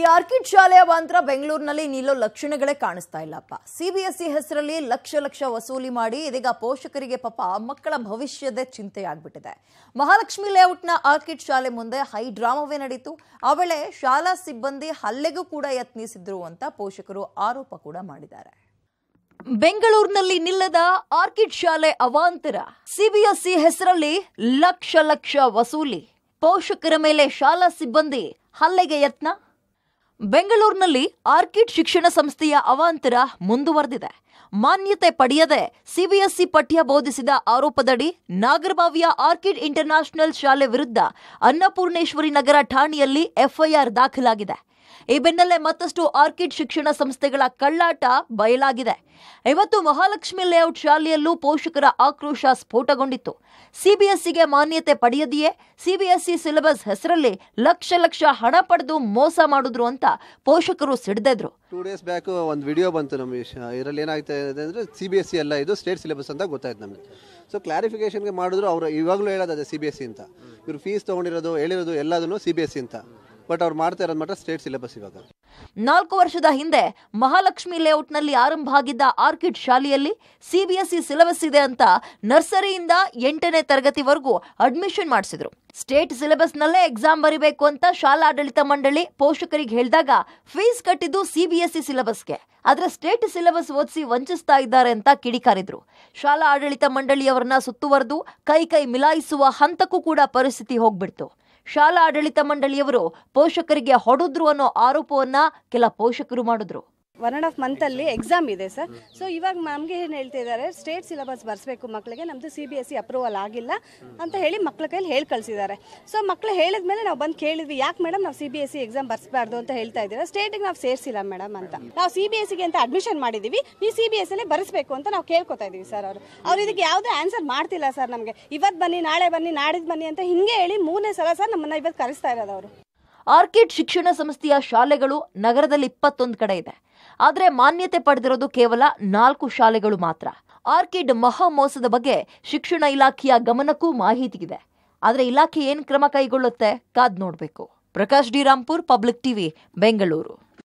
ಈ ಆರ್ಕಿಡ್ ಶಾಲೆಯ ಅವಾಂತರ ಬೆಂಗಳೂರಿನಲ್ಲಿ ನಿಲ್ಲೋ ಲಕ್ಷಣಗಳೇ ಕಾಣಿಸ್ತಾ ಇಲ್ಲಪ್ಪ ಸಿಬಿಎಸ್ಇ ಹೆಸರಲ್ಲಿ ಲಕ್ಷ ಲಕ್ಷ ವಸೂಲಿ ಮಾಡಿ ಇದೀಗ ಪೋಷಕರಿಗೆ ಪಾಪ ಮಕ್ಕಳ ಭವಿಷ್ಯದ ಆಗ್ಬಿಟ್ಟಿದೆ ಮಹಾಲಕ್ಷ್ಮಿ ಲೇಔಟ್ನ ಆರ್ಕಿಡ್ ಶಾಲೆ ಮುಂದೆ ಹೈ ಡ್ರಾಮಾವೇ ನಡೀತು ಆ ಶಾಲಾ ಸಿಬ್ಬಂದಿ ಹಲ್ಲೆಗೂ ಕೂಡ ಯತ್ನಿಸಿದ್ರು ಅಂತ ಪೋಷಕರು ಆರೋಪ ಕೂಡ ಮಾಡಿದ್ದಾರೆ ಬೆಂಗಳೂರಿನಲ್ಲಿ ನಿಲ್ಲದ ಆರ್ಕಿಡ್ ಶಾಲೆ ಅವಾಂತರ ಸಿಬಿಎಸ್ಇ ಹೆಸರಲ್ಲಿ ಲಕ್ಷ ಲಕ್ಷ ವಸೂಲಿ ಪೋಷಕರ ಮೇಲೆ ಶಾಲಾ ಸಿಬ್ಬಂದಿ ಹಲ್ಲೆಗೆ ಯತ್ನ ಬೆಂಗಳೂರಿನಲ್ಲಿ ಆರ್ಕಿಡ್ ಶಿಕ್ಷಣ ಸಂಸ್ಥೆಯ ಅವಾಂತರ ಮುಂದುವರೆದಿದೆ ಮಾನ್ಯತೆ ಪಡೆಯದೆ ಸಿಬಿಎಸ್ಇ ಪಠ್ಯ ಬೋಧಿಸಿದ ಆರೋಪದಡಿ ನಾಗರಬಾವಿಯ ಆರ್ಕಿಡ್ ಇಂಟರ್ನ್ಯಾಷನಲ್ ಶಾಲೆ ವಿರುದ್ಧ ಅನ್ನಪೂರ್ಣೇಶ್ವರಿ ನಗರ ಠಾಣೆಯಲ್ಲಿ ಎಫ್ಐಆರ್ ದಾಖಲಾಗಿದೆ ಈ ಬೆನ್ನಲ್ಲೇ ಮತ್ತಷ್ಟು ಆರ್ಕಿಡ್ ಶಿಕ್ಷಣ ಸಂಸ್ಥೆಗಳ ಕಳ್ಳಾಟ ಬಯಲಾಗಿದೆ ಇವತ್ತು ಮಹಾಲಕ್ಷ್ಮಿ ಲೇಔಟ್ ಶಾಲೆಯಲ್ಲೂ ಪೋಷಕರ ಆಕ್ರೋಶ ಸ್ಫೋಟಗೊಂಡಿತ್ತು ಸಿಬಿಎಸ್ಇಗೆ ಮಾನ್ಯತೆ ಪಡೆಯದೆಯೇ ಸಿಬಿಎಸ್ಇ ಸಿಲೆಬಸ್ ಹೆಸರಲ್ಲಿ ಲಕ್ಷ ಲಕ್ಷ ಹಣ ಪಡೆದು ಮೋಸ ಮಾಡಿದ್ರು ಅಂತ ಪೋಷಕರು ಸಿಡ್ದಿದ್ರು ಟೂ ಡೇಸ್ ಬ್ಯಾಕ್ ಒಂದು ವಿಡಿಯೋ ಬಂತು ನಮ್ಮ ಇದರಲ್ಲಿ ಏನಾಗ್ತಾ ಇದೆ ಅಂದರೆ ಸಿ ಬಿ ಎಸ್ ಸಿ ಎಲ್ಲ ಇದು ಸ್ಟೇಟ್ ಸಿಲೆಬಸ್ ಅಂತ ಗೊತ್ತಾಯ್ತು ನಮಗೆ ಸೊ ಕ್ಲಾರಿಫಿಕೇಷನ್ಗೆ ಮಾಡಿದ್ರು ಅವರು ಇವಾಗಲೂ ಹೇಳೋದು ಅದೇ ಸಿ ಬಿ ಎಸ್ ಸಿ ಅಂತ ಇವರು ಫೀಸ್ ತೊಗೊಂಡಿರೋದು ಹೇಳಿರೋದು ಎಲ್ಲದನ್ನು ಸಿ ಬಿ ಎಸ್ ಸಿ ಅಂತ ಬಟ್ ಅವ್ರು ಮಾಡ್ತಾ ಇರೋದು ಮಾತ್ರ ಸ್ಟೇಟ್ ಸಿಲೆಬಸ್ ಇವಾಗ ನಾಲ್ಕು ವರ್ಷದ ಹಿಂದೆ ಮಹಾಲಕ್ಷ್ಮಿ ಲೇಔಟ್ನಲ್ಲಿ ಆರಂಭ ಆಗಿದ್ದ ಆರ್ಕಿಡ್ ಶಾಲೆಯಲ್ಲಿ ಸಿಬಿಎಸ್ಇ ಸಿಲೆಬಸ್ ಇದೆ ಅಂತ ನರ್ಸರಿಯಿಂದ ಎಂಟನೇ ತರಗತಿವರೆಗೂ ಅಡ್ಮಿಷನ್ ಮಾಡಿಸಿದ್ರು ಸ್ಟೇಟ್ ಸಿಲೆಬಸ್ನಲ್ಲೇ ಎಕ್ಸಾಮ್ ಬರಿಬೇಕು ಅಂತ ಶಾಲಾ ಆಡಳಿತ ಮಂಡಳಿ ಪೋಷಕರಿಗೆ ಹೇಳಿದಾಗ ಫೀಸ್ ಕಟ್ಟಿದ್ದು ಸಿಬಿಎಸ್ಇ ಸಿಲೆಬಸ್ಗೆ ಆದರೆ ಸ್ಟೇಟ್ ಸಿಲೆಬಸ್ ಓದಿಸಿ ವಂಚಿಸ್ತಾ ಇದ್ದಾರೆ ಅಂತ ಕಿಡಿಕಾರಿದ್ರು ಶಾಲಾ ಆಡಳಿತ ಮಂಡಳಿಯವರನ್ನ ಸುತ್ತುವರೆದು ಕೈ ಕೈ ಮಿಲಾಯಿಸುವ ಹಂತಕ್ಕೂ ಕೂಡ ಪರಿಸ್ಥಿತಿ ಹೋಗ್ಬಿಡ್ತು ಶಾಲಾ ಆಡಳಿತ ಮಂಡಳಿಯವರು ಪೋಷಕರಿಗೆ ಹೊಡೆದ್ರು ಅನ್ನೋ ಆರೋಪವನ್ನ ಕೆಲ ಪೋಷಕರು ಮಾಡಿದ್ರು ಒನ್ ಆ್ಯಂಡ್ ಆಫ್ ಮಂತಲ್ಲಿ ಎಕ್ಸಾಮ್ ಇದೆ ಸರ್ ಸೊ ಇವಾಗ ನಮಗೆ ಏನು ಹೇಳ್ತಾ ಇದ್ದಾರೆ ಸ್ಟೇಟ್ ಸಿಲೆಬಸ್ ಬರ್ಸ್ಬೇಕು ಮಕ್ಕಳಿಗೆ ನಮ್ಮದು C B S C e approval ಆಗಿಲ್ಲ ಅಂತ ಹೇಳಿ ಮಕ್ಕಳ ಕೈಲಿ ಹೇಳಿ ಕಳಿಸಿದ್ದಾರೆ ಸೊ ಮಕ್ಕಳು ಹೇಳಿದ ಮೇಲೆ ನಾವು ಬಂದು ಕೇಳಿದ್ವಿ ಯಾಕೆ ಮೇಡಮ್ ನಾವು C B S C exam ಬರ್ಸ್ಬಾರ್ದು ಅಂತ ಹೇಳ್ತಾ ಇದ್ದೀರಾ ಸ್ಟೇಟಿಗೆ ನಾವು ಸೇರಿಸಿಲ್ಲ ಮೇಡಮ್ ಅಂತ ನಾವು ಸಿ ಬಿ ಎಸ್ ಸಿಗೆ e ಅಂತ ಅಡ್ಮಿಷನ್ ಮಾಡಿದ್ದೀವಿ ನೀವು ಸಿ ಬಿ ಎಸ್ ಅಲ್ಲೇ ಬರೆಸಬೇಕು ಅಂತ ನಾವು ಕೇಳ್ಕೊತಾ ಇದ್ದೀವಿ ಸರ್ ಅವರು ಅವ್ರು ಇದಕ್ಕೆ ಯಾವುದೇ ಆನ್ಸರ್ ಮಾಡ್ತಿಲ್ಲ ಸರ್ ನಮಗೆ ಇವತ್ತು ಬನ್ನಿ ನಾಳೆ ಬನ್ನಿ ನಾಡಿದ್ದು ಬನ್ನಿ ಅಂತ ಹಿಂಗೆ ಹೇಳಿ ಮೂರನೇ ಸಲ ಸರ್ ನಮ್ಮನ್ನು ಇವತ್ತು ಕರೆಸ್ತಾ ಇರೋದು ಅವರು ಆರ್ಕಿಡ್ ಶಿಕ್ಷಣ ಸಂಸ್ಥೆಯ ಶಾಲೆಗಳು ನಗರದಲ್ಲಿ ಇಪ್ಪತ್ತೊಂದು ಕಡೆ ಇದೆ ಆದರೆ ಮಾನ್ಯತೆ ಪಡೆದಿರೋದು ಕೇವಲ ನಾಲ್ಕು ಶಾಲೆಗಳು ಮಾತ್ರ ಆರ್ಕಿಡ್ ಮಹಾಮೋಸದ ಬಗ್ಗೆ ಶಿಕ್ಷಣ ಇಲಾಖೆಯ ಗಮನಕ್ಕೂ ಮಾಹಿತಿ ಇದೆ ಆದರೆ ಇಲಾಖೆ ಏನು ಕ್ರಮ ಕೈಗೊಳ್ಳುತ್ತೆ ಕಾದ್ ನೋಡಬೇಕು Prakash D Rampur public TV Bengaluru